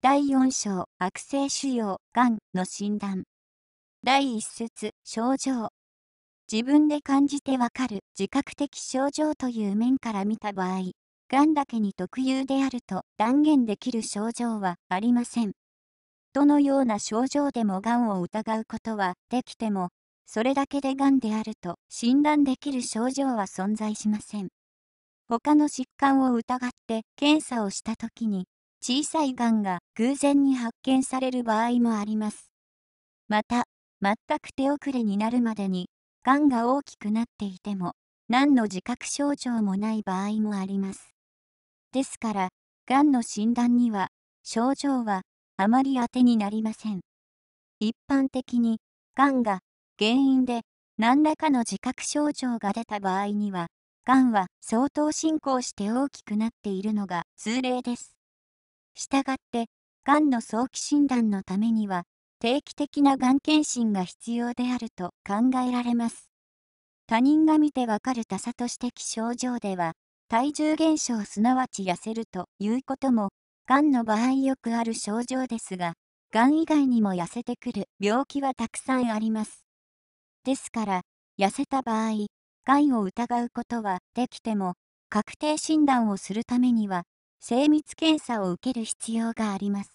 第4章悪性腫瘍がんの診断第1節症状自分で感じてわかる自覚的症状という面から見た場合がんだけに特有であると断言できる症状はありませんどのような症状でもがんを疑うことはできてもそれだけでがんであると診断できる症状は存在しません他の疾患を疑って検査をした時に小さいがんが偶然に発見される場合もあります。また、全く手遅れになるまでに、がんが大きくなっていても、何の自覚症状もない場合もあります。ですから、がんの診断には、症状はあまり当てになりません。一般的に、がんが原因で何らかの自覚症状が出た場合には、がんは相当進行して大きくなっているのが通例です。したがって、がんの早期診断のためには、定期的ながん検診が必要であると考えられます。他人が見てわかる多差と指的症状では、体重減少すなわち痩せるということも、がんの場合よくある症状ですが、がん以外にも痩せてくる病気はたくさんあります。ですから、痩せた場合、がんを疑うことはできても、確定診断をするためには、精密検査を受ける必要があります。